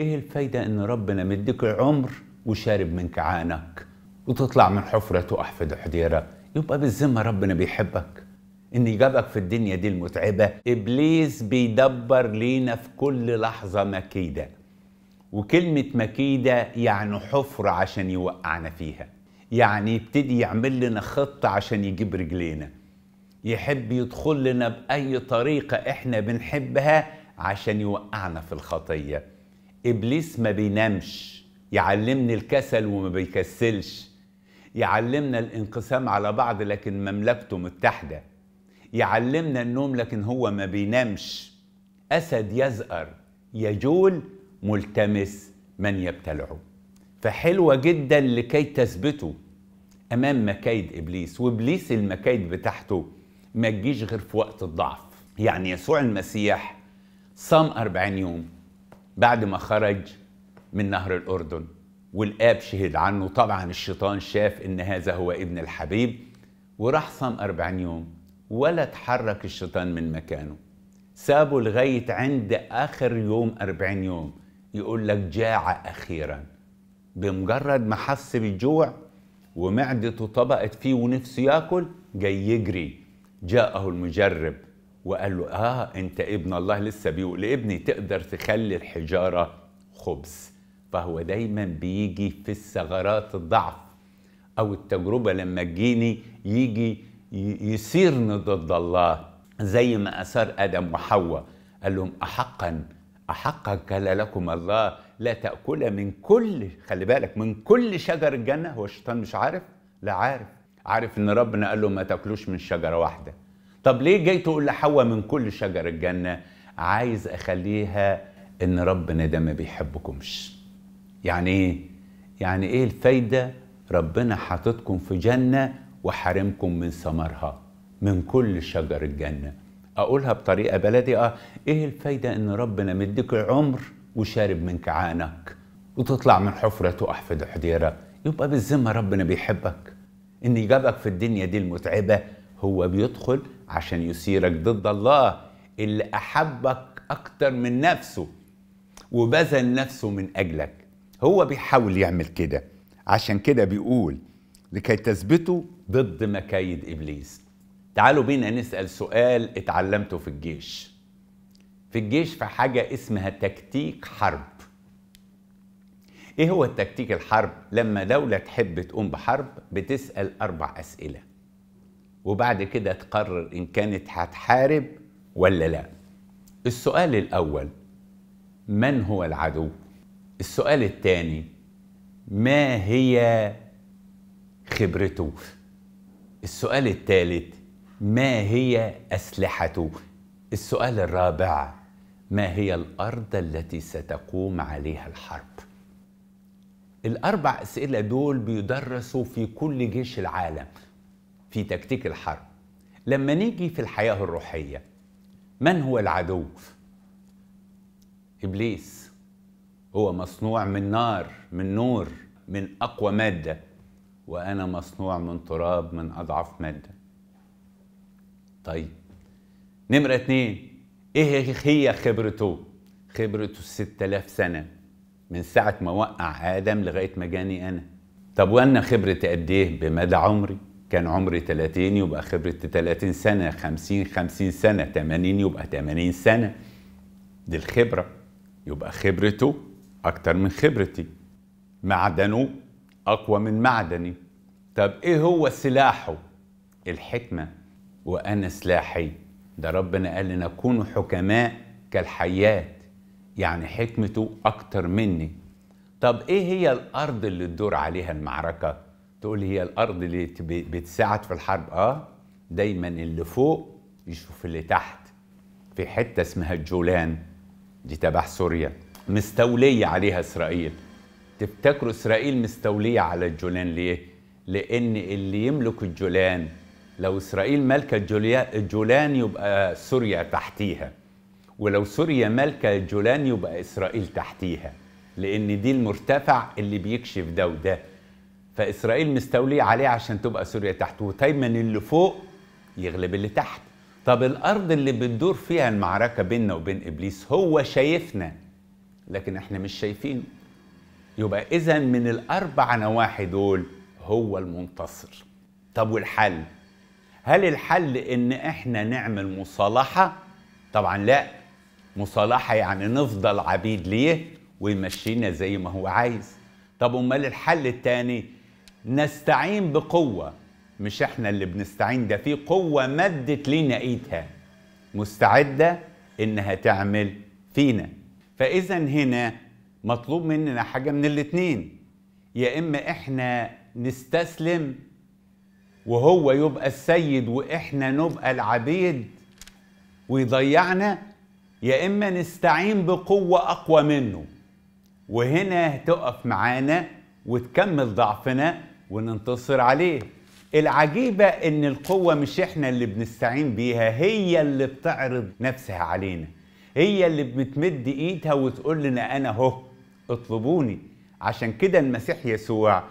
ايه الفايدة ان ربنا مديك عمر وشارب من كعانك وتطلع من حفره أحفد حديرة يبقى بالذمة ربنا بيحبك إن جابك في الدنيا دي المتعبة إبليس بيدبر لينا في كل لحظة مكيدة وكلمة مكيدة يعني حفرة عشان يوقعنا فيها يعني يبتدي يعمل لنا خطة عشان يجيب رجلينا يحب يدخل لنا بأي طريقة إحنا بنحبها عشان يوقعنا في الخطيه ابليس ما بينامش يعلمني الكسل وما بيكسلش يعلمنا الانقسام على بعض لكن مملكته متحده يعلمنا النوم لكن هو ما بينامش اسد يزأر يجول ملتمس من يبتلعه فحلوه جدا لكي تثبته امام مكايد ابليس وابليس المكايد بتاعته ما تجيش غير في وقت الضعف يعني يسوع المسيح صام 40 يوم بعد ما خرج من نهر الأردن والآب شهد عنه طبعا الشيطان شاف إن هذا هو ابن الحبيب وراح صام أربعين يوم ولا تحرك الشيطان من مكانه سابه لغاية عند آخر يوم أربعين يوم يقول لك جاع أخيرا بمجرد ما حس بالجوع ومعدته طبقت فيه ونفسه ياكل جاي يجري جاءه المجرب وقال له اه انت ابن الله لسه بيقول لابني تقدر تخلي الحجاره خبز فهو دايما بيجي في الثغرات الضعف او التجربه لما تجيني يجي يصير ضد الله زي ما اثار ادم وحواء قال لهم احقا احقا قال لكم الله لا تاكل من كل خلي بالك من كل شجر الجنه هو الشيطان مش عارف لا عارف عارف ان ربنا قال له ما تاكلوش من شجره واحده طب ليه جاي تقول لحواء من كل شجر الجنة عايز أخليها إن ربنا ده ما بيحبكمش يعني إيه؟ يعني إيه الفايدة ربنا حاططكم في جنة وحارمكم من ثمرها من كل شجر الجنة أقولها بطريقة بلدي آه إيه الفايدة إن ربنا مديك عمر وشارب من كعانك وتطلع من حفرة تقع في دحديرة يبقى بالذمة ربنا بيحبك إن جابك في الدنيا دي المتعبة هو بيدخل عشان يثيرك ضد الله اللي أحبك أكتر من نفسه وبذل نفسه من أجلك هو بيحاول يعمل كده عشان كده بيقول لكي تثبتوا ضد مكايد إبليس تعالوا بينا نسأل سؤال اتعلمته في الجيش في الجيش في حاجة اسمها تكتيك حرب ايه هو التكتيك الحرب لما دولة تحب تقوم بحرب بتسأل أربع أسئلة وبعد كده تقرر إن كانت هتحارب ولا لا السؤال الأول من هو العدو؟ السؤال الثاني ما هي خبرته؟ السؤال الثالث ما هي أسلحته؟ السؤال الرابع ما هي الأرض التي ستقوم عليها الحرب؟ الأربع أسئلة دول بيدرسوا في كل جيش العالم في تكتيك الحرب لما نيجي في الحياة الروحية من هو العدو؟ إبليس هو مصنوع من نار من نور من أقوى مادة وأنا مصنوع من تراب من أضعف مادة طيب نمرة اتنين إيه هي خبرته؟ خبرته 6000 سنة من ساعة ما وقع آدم لغاية ما جاني أنا طب وأنا خبرة قد إيه بمدى عمري؟ كان عمري 30 يبقى خبرتي 30 سنه 50 50 سنه 80 يبقى 80 سنه دي الخبره يبقى خبرته اكتر من خبرتي معدنه اقوى من معدني طب ايه هو سلاحه الحكمه وانا سلاحي ده ربنا قال لنا كونوا حكماء كالحيات يعني حكمته اكتر مني طب ايه هي الارض اللي تدور عليها المعركه تقول هي الارض اللي بتساعد في الحرب اه دايما اللي فوق يشوف اللي تحت في حته اسمها الجولان دي تبع سوريا مستوليه عليها اسرائيل تفتكروا اسرائيل مستوليه على الجولان ليه لان اللي يملك الجولان لو اسرائيل مالكه الجولان يبقى سوريا تحتيها ولو سوريا مالكه الجولان يبقى اسرائيل تحتيها لان دي المرتفع اللي بيكشف ده وده فاسرائيل مستوليه عليه عشان تبقى سوريا تحت ودايما اللي فوق يغلب اللي تحت طب الارض اللي بتدور فيها المعركه بيننا وبين ابليس هو شايفنا لكن احنا مش شايفينه يبقى اذا من الاربع نواحي دول هو المنتصر طب والحل هل الحل ان احنا نعمل مصالحه طبعا لا مصالحه يعني نفضل عبيد ليه ويمشينا زي ما هو عايز طب امال الحل التاني نستعين بقوة مش احنا اللي بنستعين ده في قوة مدت لنا ايدها مستعدة انها تعمل فينا فاذا هنا مطلوب مننا حاجة من الاتنين يا اما احنا نستسلم وهو يبقى السيد واحنا نبقى العبيد ويضيعنا يا اما نستعين بقوة اقوى منه وهنا تقف معانا وتكمل ضعفنا وننتصر عليه العجيبة ان القوة مش احنا اللي بنستعين بيها هي اللي بتعرض نفسها علينا هي اللي بتمد ايدها وتقول لنا انا اهو اطلبوني عشان كده المسيح يسوع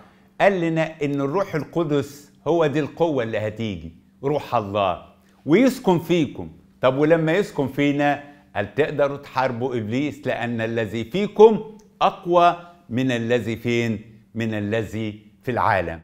قال لنا ان الروح القدس هو دي القوة اللي هتيجي روح الله ويسكن فيكم طب ولما يسكن فينا هل تقدروا تحاربوا ابليس لان الذي فيكم اقوى من الذي فين من الذي في العالم